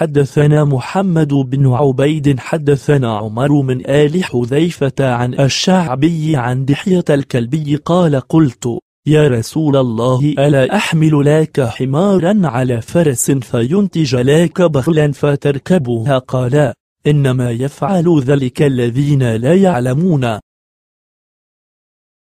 حدثنا محمد بن عبيد حدثنا عمر من آل حذيفة عن الشعبي عن دحية الكلبي قال قلت يا رسول الله ألا أحمل لك حمارا على فرس فينتج لك بخلا فتركبها قال إنما يفعل ذلك الذين لا يعلمون